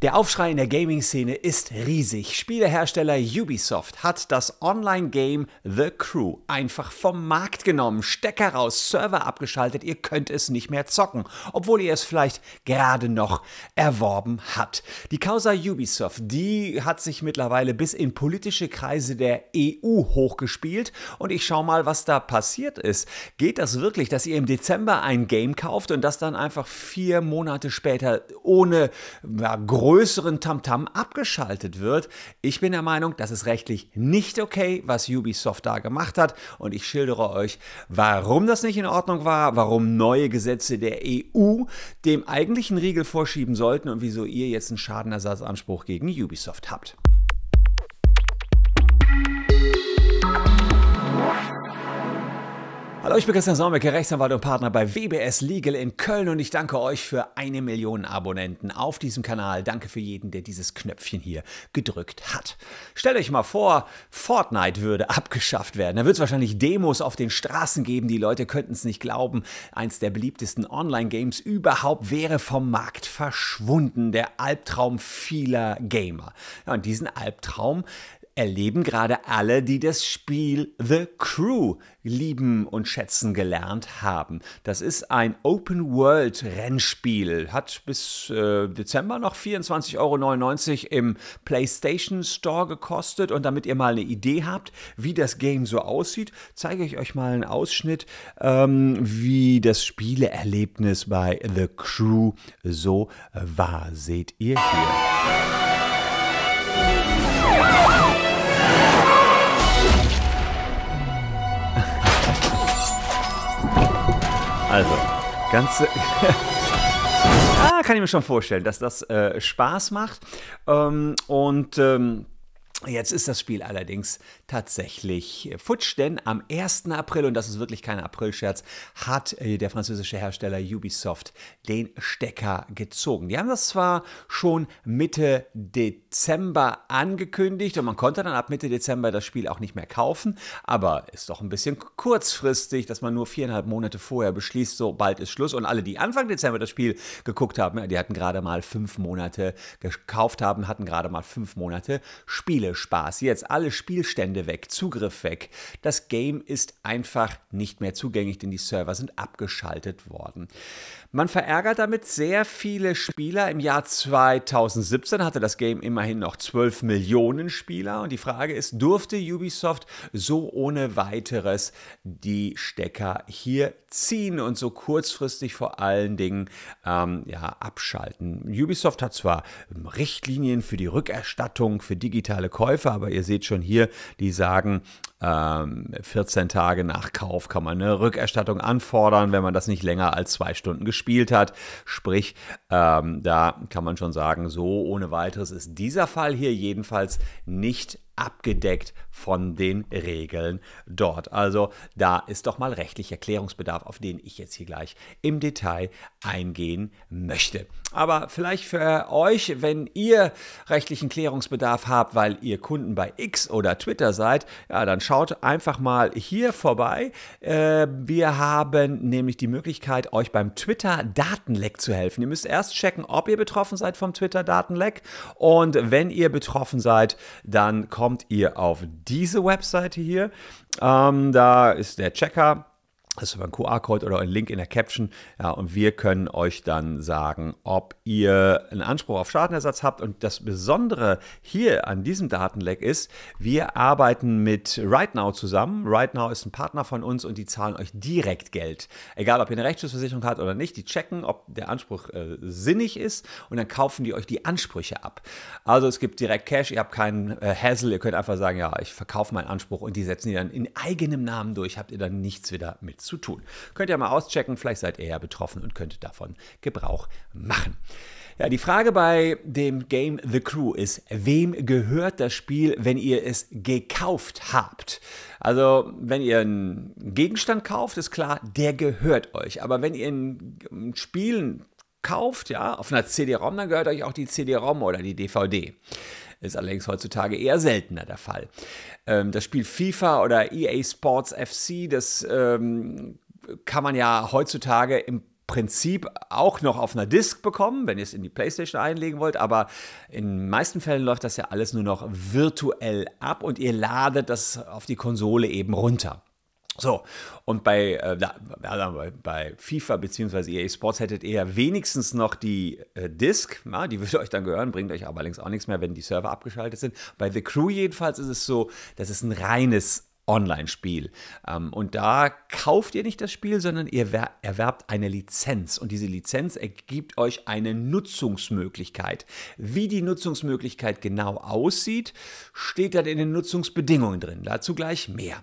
Der Aufschrei in der Gaming-Szene ist riesig. Spielehersteller Ubisoft hat das Online-Game The Crew einfach vom Markt genommen, Stecker raus, Server abgeschaltet, ihr könnt es nicht mehr zocken, obwohl ihr es vielleicht gerade noch erworben habt. Die Causa Ubisoft, die hat sich mittlerweile bis in politische Kreise der EU hochgespielt und ich schau mal, was da passiert ist. Geht das wirklich, dass ihr im Dezember ein Game kauft und das dann einfach vier Monate später ohne ja, Grund größeren Tamtam -Tam abgeschaltet wird. Ich bin der Meinung, das ist rechtlich nicht okay, was Ubisoft da gemacht hat und ich schildere euch, warum das nicht in Ordnung war, warum neue Gesetze der EU dem eigentlichen Riegel vorschieben sollten und wieso ihr jetzt einen Schadenersatzanspruch gegen Ubisoft habt. Hallo, ich bin Christian Sommerke, Rechtsanwalt und Partner bei WBS Legal in Köln und ich danke euch für eine Million Abonnenten auf diesem Kanal. Danke für jeden, der dieses Knöpfchen hier gedrückt hat. Stellt euch mal vor, Fortnite würde abgeschafft werden. Da wird es wahrscheinlich Demos auf den Straßen geben, die Leute könnten es nicht glauben. Eins der beliebtesten Online-Games überhaupt wäre vom Markt verschwunden. Der Albtraum vieler Gamer. Ja, und diesen Albtraum, erleben gerade alle, die das Spiel The Crew lieben und schätzen gelernt haben. Das ist ein Open-World-Rennspiel, hat bis äh, Dezember noch 24,99 Euro im PlayStation Store gekostet. Und damit ihr mal eine Idee habt, wie das Game so aussieht, zeige ich euch mal einen Ausschnitt, ähm, wie das Spieleerlebnis bei The Crew so war. Seht ihr hier. Also, ganz. ah, kann ich mir schon vorstellen, dass das äh, Spaß macht. Ähm, und. Ähm, Jetzt ist das Spiel allerdings tatsächlich äh, futsch, denn am 1. April, und das ist wirklich kein Aprilscherz, hat äh, der französische Hersteller Ubisoft den Stecker gezogen. Die haben das zwar schon Mitte Dezember angekündigt und man konnte dann ab Mitte Dezember das Spiel auch nicht mehr kaufen, aber ist doch ein bisschen kurzfristig, dass man nur viereinhalb Monate vorher beschließt, so bald ist Schluss. Und alle, die Anfang Dezember das Spiel geguckt haben, die hatten gerade mal fünf Monate gekauft haben, hatten gerade mal fünf Monate Spiele. Spaß, Jetzt alle Spielstände weg, Zugriff weg. Das Game ist einfach nicht mehr zugänglich, denn die Server sind abgeschaltet worden. Man verärgert damit sehr viele Spieler. Im Jahr 2017 hatte das Game immerhin noch 12 Millionen Spieler. Und die Frage ist, durfte Ubisoft so ohne weiteres die Stecker hier ziehen und so kurzfristig vor allen Dingen ähm, ja, abschalten? Ubisoft hat zwar Richtlinien für die Rückerstattung für digitale Käufer, aber ihr seht schon hier, die sagen, 14 ähm, Tage nach Kauf kann man eine Rückerstattung anfordern, wenn man das nicht länger als zwei Stunden gespielt hat. Sprich, ähm, da kann man schon sagen, so ohne weiteres ist dieser Fall hier jedenfalls nicht abgedeckt von den Regeln dort. Also da ist doch mal rechtlicher Klärungsbedarf, auf den ich jetzt hier gleich im Detail eingehen möchte. Aber vielleicht für euch, wenn ihr rechtlichen Klärungsbedarf habt, weil ihr Kunden bei X oder Twitter seid, ja, dann schaut einfach mal hier vorbei. Äh, wir haben nämlich die Möglichkeit, euch beim Twitter-Datenleck zu helfen. Ihr müsst erst checken, ob ihr betroffen seid vom Twitter-Datenleck. Und wenn ihr betroffen seid, dann kommt ihr auf diese Webseite hier. Ähm, da ist der Checker das ist über einen QR-Code oder einen Link in der Caption. Ja, und wir können euch dann sagen, ob ihr einen Anspruch auf Schadenersatz habt. Und das Besondere hier an diesem Datenleck ist, wir arbeiten mit RightNow zusammen. RightNow ist ein Partner von uns und die zahlen euch direkt Geld. Egal, ob ihr eine Rechtsschutzversicherung habt oder nicht, die checken, ob der Anspruch äh, sinnig ist und dann kaufen die euch die Ansprüche ab. Also es gibt direkt Cash, ihr habt keinen äh, Hassel, ihr könnt einfach sagen, ja, ich verkaufe meinen Anspruch und die setzen die dann in eigenem Namen durch, habt ihr dann nichts wieder mit zu tun. Könnt ihr mal auschecken, vielleicht seid ihr ja betroffen und könnt davon Gebrauch machen. Ja, die Frage bei dem Game The Crew ist, wem gehört das Spiel, wenn ihr es gekauft habt? Also, wenn ihr einen Gegenstand kauft, ist klar, der gehört euch. Aber wenn ihr ein Spiel kauft, ja, auf einer CD-ROM, dann gehört euch auch die CD-ROM oder die DVD. Ist allerdings heutzutage eher seltener der Fall. Ähm, das Spiel FIFA oder EA Sports FC, das ähm, kann man ja heutzutage im Prinzip auch noch auf einer Disk bekommen, wenn ihr es in die PlayStation einlegen wollt, aber in den meisten Fällen läuft das ja alles nur noch virtuell ab und ihr ladet das auf die Konsole eben runter. So, und bei, äh, bei, bei FIFA bzw. EA Sports hättet ihr ja wenigstens noch die äh, Disk, na, die würde euch dann gehören, bringt euch aber allerdings auch nichts mehr, wenn die Server abgeschaltet sind. Bei The Crew jedenfalls ist es so, das ist ein reines Online-Spiel. Ähm, und da kauft ihr nicht das Spiel, sondern ihr erwerbt eine Lizenz. Und diese Lizenz ergibt euch eine Nutzungsmöglichkeit. Wie die Nutzungsmöglichkeit genau aussieht, steht dann in den Nutzungsbedingungen drin. Dazu gleich mehr.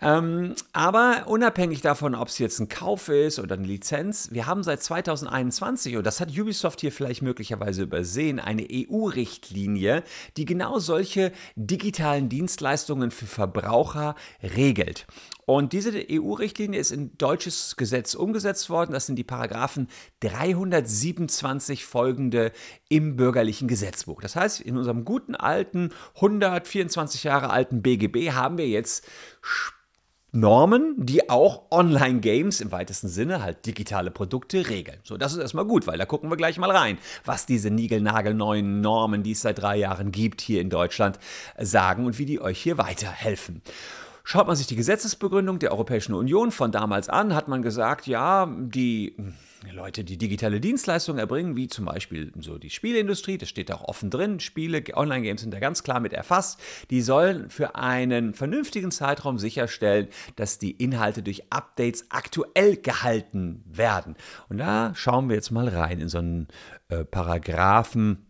Ähm, aber unabhängig davon, ob es jetzt ein Kauf ist oder eine Lizenz, wir haben seit 2021, und das hat Ubisoft hier vielleicht möglicherweise übersehen, eine EU-Richtlinie, die genau solche digitalen Dienstleistungen für Verbraucher regelt. Und diese EU-Richtlinie ist in deutsches Gesetz umgesetzt worden. Das sind die Paragraphen 327 folgende im bürgerlichen Gesetzbuch. Das heißt, in unserem guten alten, 124 Jahre alten BGB haben wir jetzt Normen, die auch Online-Games im weitesten Sinne, halt digitale Produkte, regeln. So, das ist erstmal gut, weil da gucken wir gleich mal rein, was diese niegelnagelneuen Normen, die es seit drei Jahren gibt hier in Deutschland, äh, sagen und wie die euch hier weiterhelfen. Schaut man sich die Gesetzesbegründung der Europäischen Union von damals an, hat man gesagt, ja, die hm, Leute, die digitale Dienstleistungen erbringen, wie zum Beispiel so die Spieleindustrie, das steht auch offen drin, Spiele, Online-Games sind da ganz klar mit erfasst, die sollen für einen vernünftigen Zeitraum sicherstellen, dass die Inhalte durch Updates aktuell gehalten werden. Und da schauen wir jetzt mal rein in so einen äh, Paragraphen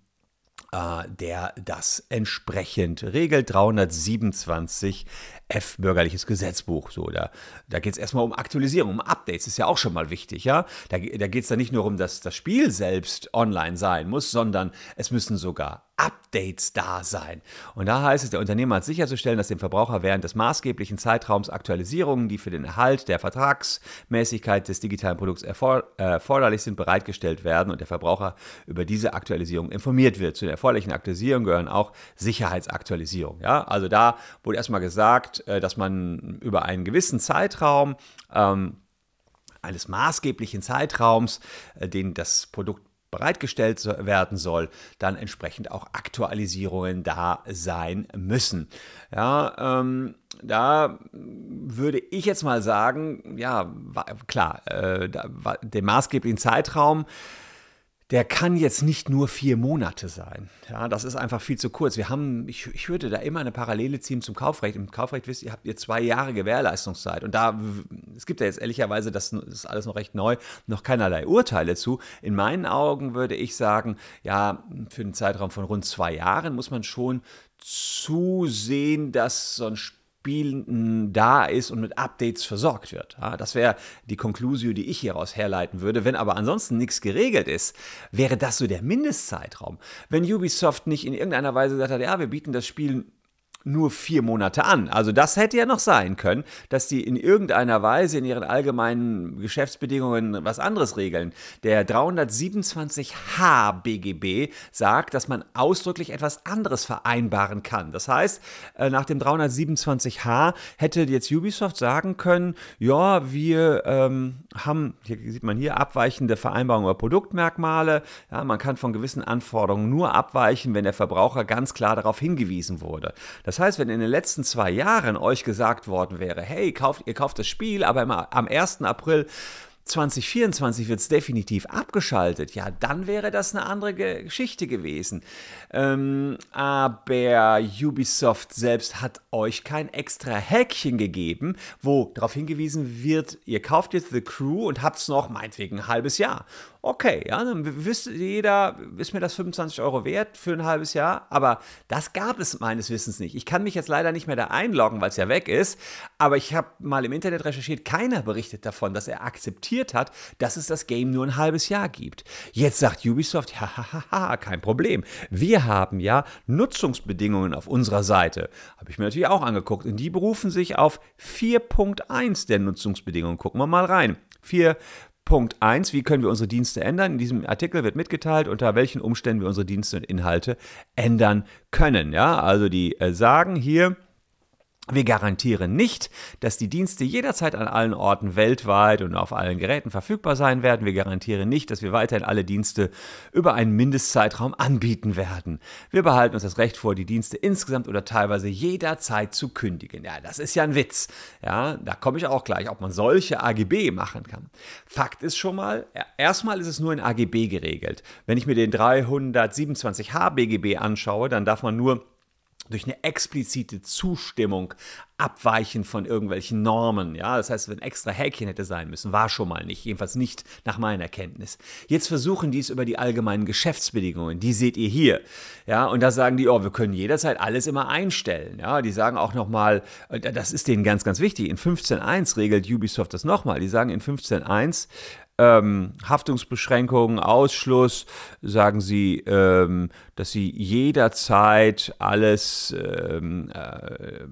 äh, der das entsprechend regelt 327 F bürgerliches Gesetzbuch. So, da, da geht es erstmal um Aktualisierung, um Updates, ist ja auch schon mal wichtig, ja. Da, da geht es dann nicht nur um, dass das Spiel selbst online sein muss, sondern es müssen sogar Updates da sein. Und da heißt es, der Unternehmer hat sicherzustellen, dass dem Verbraucher während des maßgeblichen Zeitraums Aktualisierungen, die für den Erhalt der Vertragsmäßigkeit des digitalen Produkts erforderlich sind, bereitgestellt werden und der Verbraucher über diese Aktualisierung informiert wird. Zu den erforderlichen Aktualisierungen gehören auch Sicherheitsaktualisierungen. Ja? Also da wurde erstmal gesagt, äh, dass man über einen gewissen Zeitraum ähm, eines maßgeblichen Zeitraums, äh, den das Produkt bereitgestellt werden soll, dann entsprechend auch Aktualisierungen da sein müssen. Ja, ähm, da würde ich jetzt mal sagen, ja, klar, äh, dem maßgeblichen Zeitraum der kann jetzt nicht nur vier Monate sein. Ja, das ist einfach viel zu kurz. Wir haben, ich, ich würde da immer eine Parallele ziehen zum Kaufrecht. Im Kaufrecht wisst ihr, habt ihr zwei Jahre Gewährleistungszeit. Und da, es gibt ja jetzt ehrlicherweise, das ist alles noch recht neu, noch keinerlei Urteile zu. In meinen Augen würde ich sagen, ja, für einen Zeitraum von rund zwei Jahren muss man schon zusehen, dass so ein Spiel Spielen da ist und mit Updates versorgt wird. das wäre die Conclusio, die ich hieraus herleiten würde. Wenn aber ansonsten nichts geregelt ist, wäre das so der Mindestzeitraum. Wenn Ubisoft nicht in irgendeiner Weise gesagt hat, ja, wir bieten das Spielen nur vier Monate an. Also das hätte ja noch sein können, dass die in irgendeiner Weise in ihren allgemeinen Geschäftsbedingungen was anderes regeln. Der 327h BGB sagt, dass man ausdrücklich etwas anderes vereinbaren kann. Das heißt, äh, nach dem 327h hätte jetzt Ubisoft sagen können, ja, wir ähm, haben, hier sieht man hier, abweichende Vereinbarungen über Produktmerkmale. Ja, man kann von gewissen Anforderungen nur abweichen, wenn der Verbraucher ganz klar darauf hingewiesen wurde. Das heißt, wenn in den letzten zwei Jahren euch gesagt worden wäre, hey, kauft, ihr kauft das Spiel, aber am 1. April 2024 wird es definitiv abgeschaltet, ja, dann wäre das eine andere Geschichte gewesen. Ähm, aber Ubisoft selbst hat euch kein extra Häkchen gegeben, wo darauf hingewiesen wird, ihr kauft jetzt The Crew und habt es noch meinetwegen ein halbes Jahr. Okay, ja, dann wisst jeder, ist mir das 25 Euro wert für ein halbes Jahr, aber das gab es meines Wissens nicht. Ich kann mich jetzt leider nicht mehr da einloggen, weil es ja weg ist, aber ich habe mal im Internet recherchiert, keiner berichtet davon, dass er akzeptiert akzeptiert hat, dass es das Game nur ein halbes Jahr gibt. Jetzt sagt Ubisoft, hahaha, kein Problem. Wir haben ja Nutzungsbedingungen auf unserer Seite. Habe ich mir natürlich auch angeguckt. Und die berufen sich auf 4.1 der Nutzungsbedingungen. Gucken wir mal rein. 4. Punkt 1, wie können wir unsere Dienste ändern? In diesem Artikel wird mitgeteilt, unter welchen Umständen wir unsere Dienste und Inhalte ändern können. Ja, also die äh, sagen hier, wir garantieren nicht, dass die Dienste jederzeit an allen Orten weltweit und auf allen Geräten verfügbar sein werden. Wir garantieren nicht, dass wir weiterhin alle Dienste über einen Mindestzeitraum anbieten werden. Wir behalten uns das Recht vor, die Dienste insgesamt oder teilweise jederzeit zu kündigen. Ja, das ist ja ein Witz. Ja, da komme ich auch gleich, ob man solche AGB machen kann. Fakt ist schon mal, erstmal ist es nur in AGB geregelt. Wenn ich mir den 327h BGB anschaue, dann darf man nur durch eine explizite Zustimmung Abweichen von irgendwelchen Normen. Ja, das heißt, wenn extra Häkchen hätte sein müssen, war schon mal nicht, jedenfalls nicht nach meiner Kenntnis. Jetzt versuchen die es über die allgemeinen Geschäftsbedingungen. Die seht ihr hier. Ja, und da sagen die, oh, wir können jederzeit alles immer einstellen. Ja, die sagen auch nochmal, das ist denen ganz, ganz wichtig. In 15.1 regelt Ubisoft das nochmal. Die sagen in 15.1 ähm, Haftungsbeschränkungen, Ausschluss, sagen sie, ähm, dass sie jederzeit alles ähm, äh,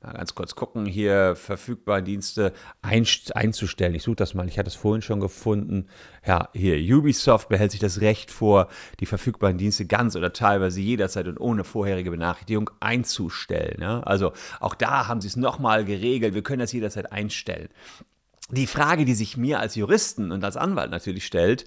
Mal ganz kurz gucken, hier verfügbare Dienste ein, einzustellen. Ich suche das mal, ich hatte es vorhin schon gefunden. Ja, hier, Ubisoft behält sich das Recht vor, die verfügbaren Dienste ganz oder teilweise jederzeit und ohne vorherige Benachrichtigung einzustellen. Ja? Also auch da haben sie es nochmal geregelt, wir können das jederzeit einstellen. Die Frage, die sich mir als Juristen und als Anwalt natürlich stellt,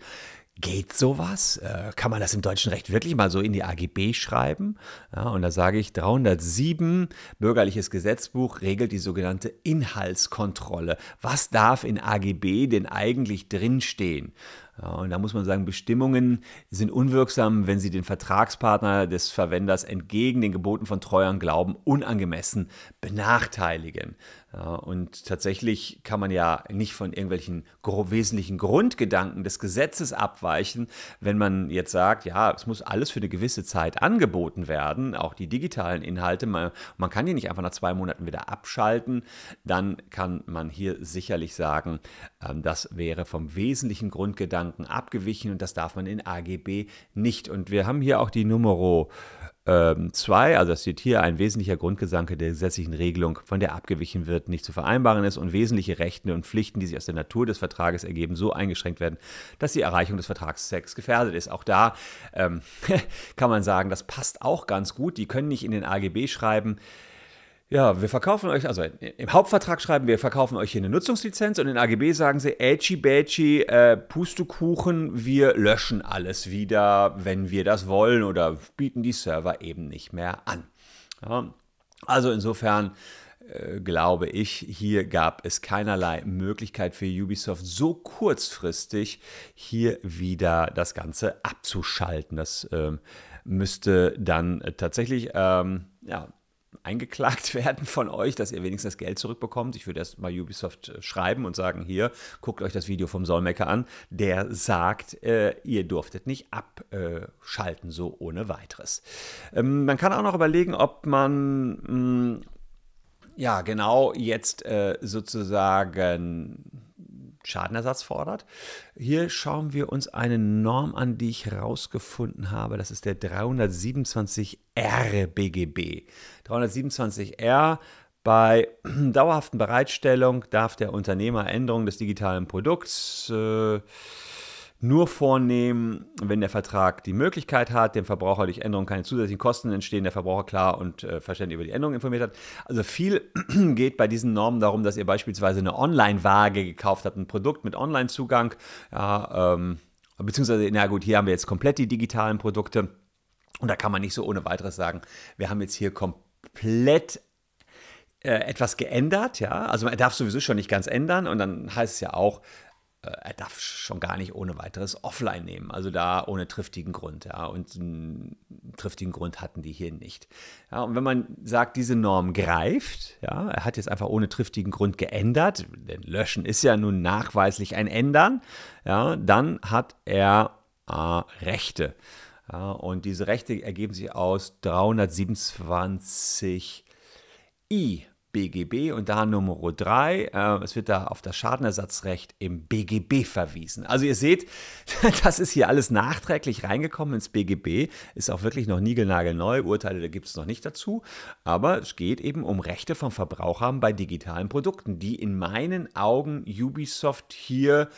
Geht sowas? Äh, kann man das im deutschen Recht wirklich mal so in die AGB schreiben? Ja, und da sage ich, 307 Bürgerliches Gesetzbuch regelt die sogenannte Inhaltskontrolle. Was darf in AGB denn eigentlich drinstehen? und da muss man sagen, Bestimmungen sind unwirksam, wenn sie den Vertragspartner des Verwenders entgegen den Geboten von Treuern Glauben unangemessen benachteiligen. Ja, und tatsächlich kann man ja nicht von irgendwelchen wesentlichen Grundgedanken des Gesetzes abweichen, wenn man jetzt sagt, ja, es muss alles für eine gewisse Zeit angeboten werden, auch die digitalen Inhalte. Man, man kann die nicht einfach nach zwei Monaten wieder abschalten. Dann kann man hier sicherlich sagen, ähm, das wäre vom wesentlichen Grundgedanken abgewichen und das darf man in AGB nicht. Und wir haben hier auch die Nummer 2, ähm, also das steht hier, ein wesentlicher Grundgesanke der gesetzlichen Regelung, von der abgewichen wird, nicht zu vereinbaren ist und wesentliche Rechte und Pflichten, die sich aus der Natur des Vertrages ergeben, so eingeschränkt werden, dass die Erreichung des Vertragszwecks gefährdet ist. Auch da ähm, kann man sagen, das passt auch ganz gut. Die können nicht in den AGB schreiben, ja, wir verkaufen euch, also im Hauptvertrag schreiben wir, verkaufen euch hier eine Nutzungslizenz und in AGB sagen sie, Ätschi Bätschi, äh, Pustekuchen, wir löschen alles wieder, wenn wir das wollen oder bieten die Server eben nicht mehr an. Ja, also insofern äh, glaube ich, hier gab es keinerlei Möglichkeit für Ubisoft so kurzfristig hier wieder das Ganze abzuschalten. Das äh, müsste dann tatsächlich ähm, ja, eingeklagt werden von euch, dass ihr wenigstens das Geld zurückbekommt. Ich würde erst mal Ubisoft äh, schreiben und sagen, hier, guckt euch das Video vom Solmecker an, der sagt, äh, ihr durftet nicht abschalten, so ohne weiteres. Ähm, man kann auch noch überlegen, ob man, mh, mm, ja genau, jetzt äh, sozusagen Schadenersatz fordert. Hier schauen wir uns eine Norm an, die ich herausgefunden habe. Das ist der 327R BGB. 327R bei dauerhaften Bereitstellung darf der Unternehmer Änderung des digitalen Produkts äh, nur vornehmen, wenn der Vertrag die Möglichkeit hat, dem Verbraucher durch Änderungen keine zusätzlichen Kosten entstehen, der Verbraucher klar und äh, verständlich über die Änderung informiert hat. Also viel geht bei diesen Normen darum, dass ihr beispielsweise eine Online-Waage gekauft habt, ein Produkt mit Online-Zugang, ja, ähm, beziehungsweise, na gut, hier haben wir jetzt komplett die digitalen Produkte und da kann man nicht so ohne weiteres sagen, wir haben jetzt hier komplett äh, etwas geändert, ja, also man darf sowieso schon nicht ganz ändern und dann heißt es ja auch, äh, er darf schon gar nicht ohne weiteres offline nehmen. Also da ohne triftigen Grund. Ja, und einen triftigen Grund hatten die hier nicht. Ja, und wenn man sagt, diese Norm greift, ja, er hat jetzt einfach ohne triftigen Grund geändert, denn Löschen ist ja nun nachweislich ein Ändern, ja, dann hat er äh, Rechte. Ja, und diese Rechte ergeben sich aus 327i BGB und da Nummer 3. Äh, es wird da auf das Schadenersatzrecht im BGB verwiesen. Also ihr seht, das ist hier alles nachträglich reingekommen ins BGB. Ist auch wirklich noch niegelnagelneu. Urteile gibt es noch nicht dazu. Aber es geht eben um Rechte von Verbrauchern bei digitalen Produkten, die in meinen Augen Ubisoft hier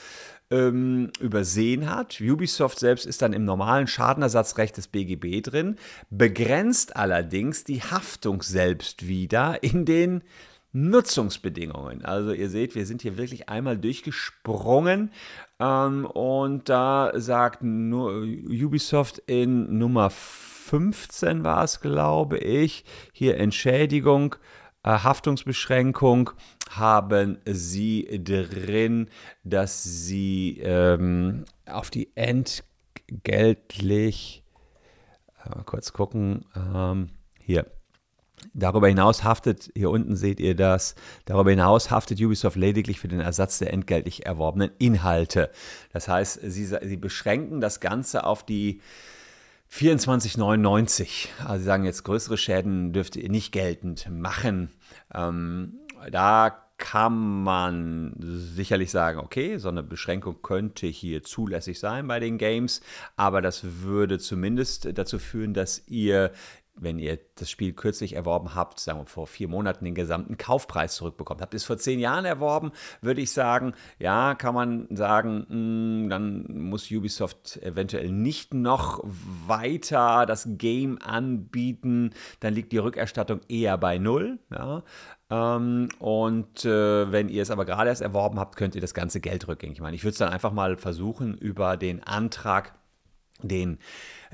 ähm, übersehen hat. Ubisoft selbst ist dann im normalen Schadenersatzrecht des BGB drin, begrenzt allerdings die Haftung selbst wieder in den Nutzungsbedingungen. Also ihr seht, wir sind hier wirklich einmal durchgesprungen ähm, und da sagt Ubisoft in Nummer 15 war es, glaube ich, hier Entschädigung äh, Haftungsbeschränkung haben sie drin, dass sie ähm, auf die entgeltlich, äh, mal kurz gucken, ähm, hier. Darüber hinaus haftet, hier unten seht ihr das, darüber hinaus haftet Ubisoft lediglich für den Ersatz der entgeltlich erworbenen Inhalte. Das heißt, sie, sie beschränken das Ganze auf die 24,99. Also Sie sagen jetzt, größere Schäden dürft ihr nicht geltend machen. Ähm, da kann man sicherlich sagen, okay, so eine Beschränkung könnte hier zulässig sein bei den Games, aber das würde zumindest dazu führen, dass ihr wenn ihr das Spiel kürzlich erworben habt, sagen wir vor vier Monaten den gesamten Kaufpreis zurückbekommt. Habt ihr es vor zehn Jahren erworben, würde ich sagen, ja, kann man sagen, mh, mm, dann muss Ubisoft eventuell nicht noch weiter das Game anbieten, dann liegt die Rückerstattung eher bei null. Ja. Ähm, und äh, wenn ihr es aber gerade erst erworben habt, könnt ihr das ganze Geld rückgängig machen. Ich würde es dann einfach mal versuchen, über den Antrag, den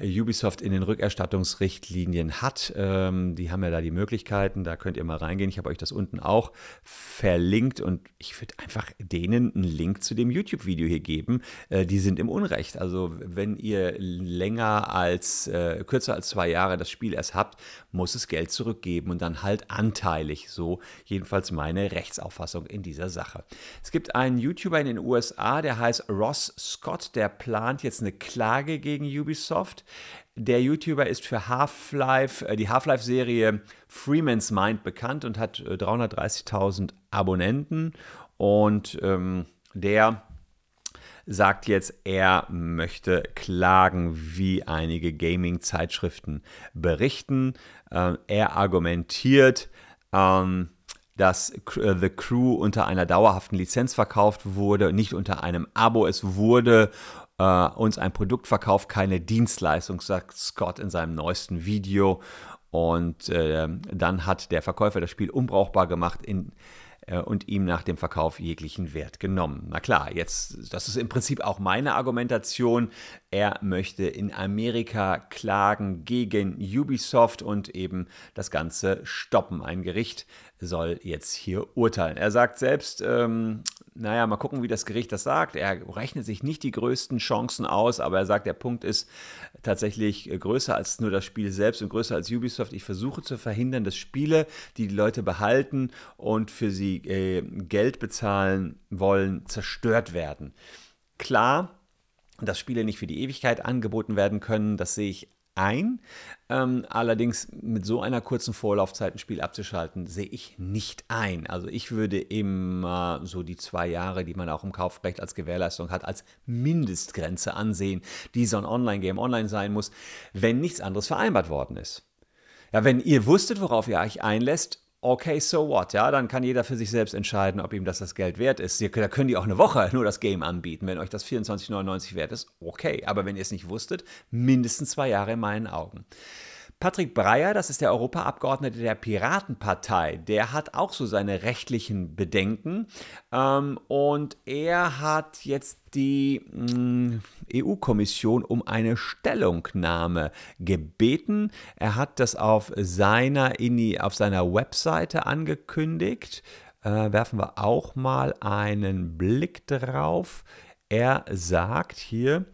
Ubisoft in den Rückerstattungsrichtlinien hat. Ähm, die haben ja da die Möglichkeiten, da könnt ihr mal reingehen. Ich habe euch das unten auch verlinkt und ich würde einfach denen einen Link zu dem YouTube-Video hier geben. Äh, die sind im Unrecht. Also wenn ihr länger als, äh, kürzer als zwei Jahre das Spiel erst habt, muss es Geld zurückgeben und dann halt anteilig. So jedenfalls meine Rechtsauffassung in dieser Sache. Es gibt einen YouTuber in den USA, der heißt Ross Scott, der plant jetzt eine Klage gegen Ubisoft. Der YouTuber ist für Half-Life, äh, die Half-Life-Serie Freeman's Mind bekannt und hat 330.000 äh, Abonnenten. Und ähm, der sagt jetzt, er möchte klagen, wie einige Gaming-Zeitschriften berichten. Ähm, er argumentiert, ähm, dass äh, The Crew unter einer dauerhaften Lizenz verkauft wurde, nicht unter einem Abo. Es wurde äh, uns ein Produkt verkauft, keine Dienstleistung, sagt Scott in seinem neuesten Video. Und äh, dann hat der Verkäufer das Spiel unbrauchbar gemacht in, äh, und ihm nach dem Verkauf jeglichen Wert genommen. Na klar, jetzt, das ist im Prinzip auch meine Argumentation. Er möchte in Amerika klagen gegen Ubisoft und eben das Ganze stoppen. Ein Gericht soll jetzt hier urteilen. Er sagt selbst, ähm, naja, mal gucken, wie das Gericht das sagt. Er rechnet sich nicht die größten Chancen aus, aber er sagt, der Punkt ist tatsächlich äh, größer als nur das Spiel selbst und größer als Ubisoft. Ich versuche zu verhindern, dass Spiele, die die Leute behalten und für sie äh, Geld bezahlen wollen, zerstört werden. Klar, dass Spiele nicht für die Ewigkeit angeboten werden können, das sehe ich ein. Ähm, allerdings mit so einer kurzen Vorlaufzeit ein Spiel abzuschalten, sehe ich nicht ein. Also ich würde immer so die zwei Jahre, die man auch im Kaufrecht als Gewährleistung hat, als Mindestgrenze ansehen, die so ein Online-Game online sein muss, wenn nichts anderes vereinbart worden ist. Ja, wenn ihr wusstet, worauf ihr euch einlässt, okay, so what, ja, dann kann jeder für sich selbst entscheiden, ob ihm das das Geld wert ist. da können die auch eine Woche nur das Game anbieten, wenn euch das 24,99 wert ist, okay. Aber wenn ihr es nicht wusstet, mindestens zwei Jahre in meinen Augen. Patrick Breyer, das ist der Europaabgeordnete der Piratenpartei, der hat auch so seine rechtlichen Bedenken. Ähm, und er hat jetzt die mm, EU-Kommission um eine Stellungnahme gebeten. Er hat das auf seiner, Inni, auf seiner Webseite angekündigt. Äh, werfen wir auch mal einen Blick drauf. Er sagt hier,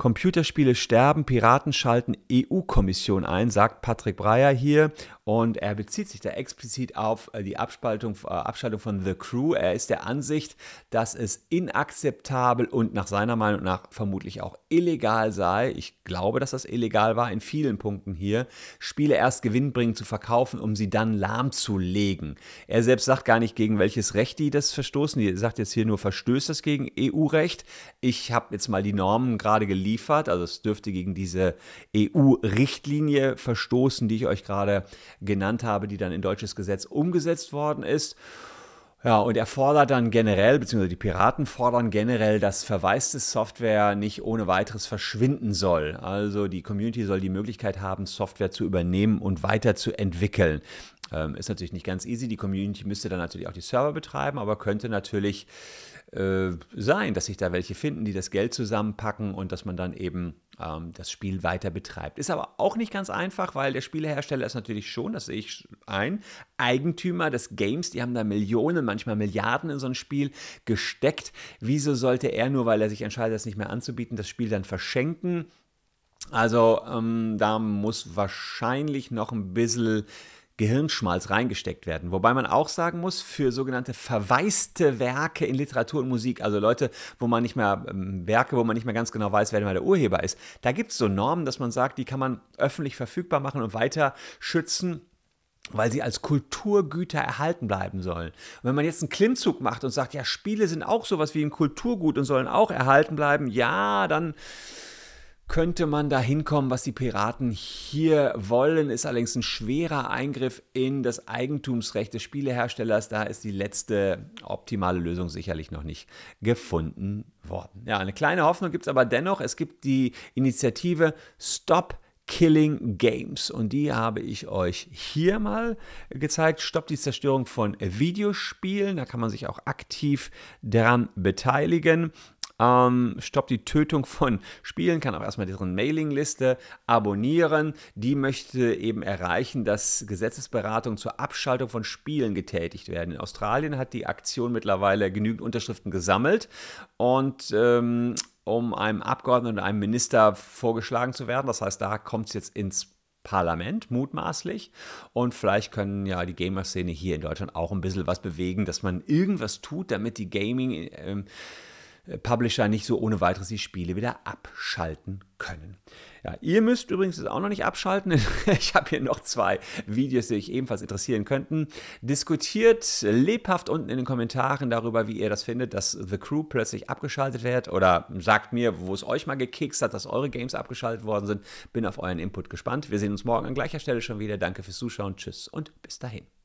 Computerspiele sterben, Piraten schalten EU-Kommission ein, sagt Patrick Breyer hier. Und er bezieht sich da explizit auf äh, die Abspaltung, äh, Abschaltung von The Crew. Er ist der Ansicht, dass es inakzeptabel und nach seiner Meinung nach vermutlich auch illegal sei, ich glaube, dass das illegal war in vielen Punkten hier, Spiele erst gewinnbringend zu verkaufen, um sie dann lahmzulegen. Er selbst sagt gar nicht, gegen welches Recht die das verstoßen. Die sagt jetzt hier nur, verstößt das gegen EU-Recht. Ich habe jetzt mal die Normen gerade geliefert, also es dürfte gegen diese EU-Richtlinie verstoßen, die ich euch gerade genannt habe, die dann in deutsches Gesetz umgesetzt worden ist. Ja, und er fordert dann generell, beziehungsweise die Piraten fordern generell, dass verwaiste Software nicht ohne weiteres verschwinden soll. Also die Community soll die Möglichkeit haben, Software zu übernehmen und weiterzuentwickeln. Ähm, ist natürlich nicht ganz easy. Die Community müsste dann natürlich auch die Server betreiben, aber könnte natürlich äh, sein, dass sich da welche finden, die das Geld zusammenpacken und dass man dann eben ähm, das Spiel weiter betreibt. Ist aber auch nicht ganz einfach, weil der Spielehersteller ist natürlich schon, das sehe ich ein, Eigentümer des Games. Die haben da Millionen, manchmal Milliarden in so ein Spiel gesteckt. Wieso sollte er nur, weil er sich entscheidet, das nicht mehr anzubieten, das Spiel dann verschenken? Also ähm, da muss wahrscheinlich noch ein bisschen Gehirnschmalz reingesteckt werden. Wobei man auch sagen muss, für sogenannte verwaiste Werke in Literatur und Musik, also Leute, wo man nicht mehr, ähm, Werke, wo man nicht mehr ganz genau weiß, wer der Urheber ist, da gibt es so Normen, dass man sagt, die kann man öffentlich verfügbar machen und weiter schützen weil sie als Kulturgüter erhalten bleiben sollen. Und wenn man jetzt einen Klimmzug macht und sagt, ja, Spiele sind auch sowas wie ein Kulturgut und sollen auch erhalten bleiben, ja, dann könnte man da hinkommen, was die Piraten hier wollen, ist allerdings ein schwerer Eingriff in das Eigentumsrecht des Spieleherstellers. Da ist die letzte optimale Lösung sicherlich noch nicht gefunden worden. Ja, eine kleine Hoffnung gibt es aber dennoch. Es gibt die Initiative Stop Killing Games. Und die habe ich euch hier mal gezeigt. Stoppt die Zerstörung von Videospielen. Da kann man sich auch aktiv daran beteiligen ähm, stoppt die Tötung von Spielen, kann auch erstmal deren Mailingliste abonnieren. Die möchte eben erreichen, dass Gesetzesberatungen zur Abschaltung von Spielen getätigt werden. In Australien hat die Aktion mittlerweile genügend Unterschriften gesammelt und ähm, um einem Abgeordneten und einem Minister vorgeschlagen zu werden. Das heißt, da kommt es jetzt ins Parlament, mutmaßlich. Und vielleicht können ja die Gamer-Szene hier in Deutschland auch ein bisschen was bewegen, dass man irgendwas tut, damit die Gaming. Ähm, Publisher nicht so ohne weiteres die Spiele wieder abschalten können. Ja, ihr müsst übrigens auch noch nicht abschalten. Ich habe hier noch zwei Videos, die euch ebenfalls interessieren könnten. Diskutiert lebhaft unten in den Kommentaren darüber, wie ihr das findet, dass The Crew plötzlich abgeschaltet wird. Oder sagt mir, wo es euch mal gekickst hat, dass eure Games abgeschaltet worden sind. Bin auf euren Input gespannt. Wir sehen uns morgen an gleicher Stelle schon wieder. Danke fürs Zuschauen. Tschüss und bis dahin.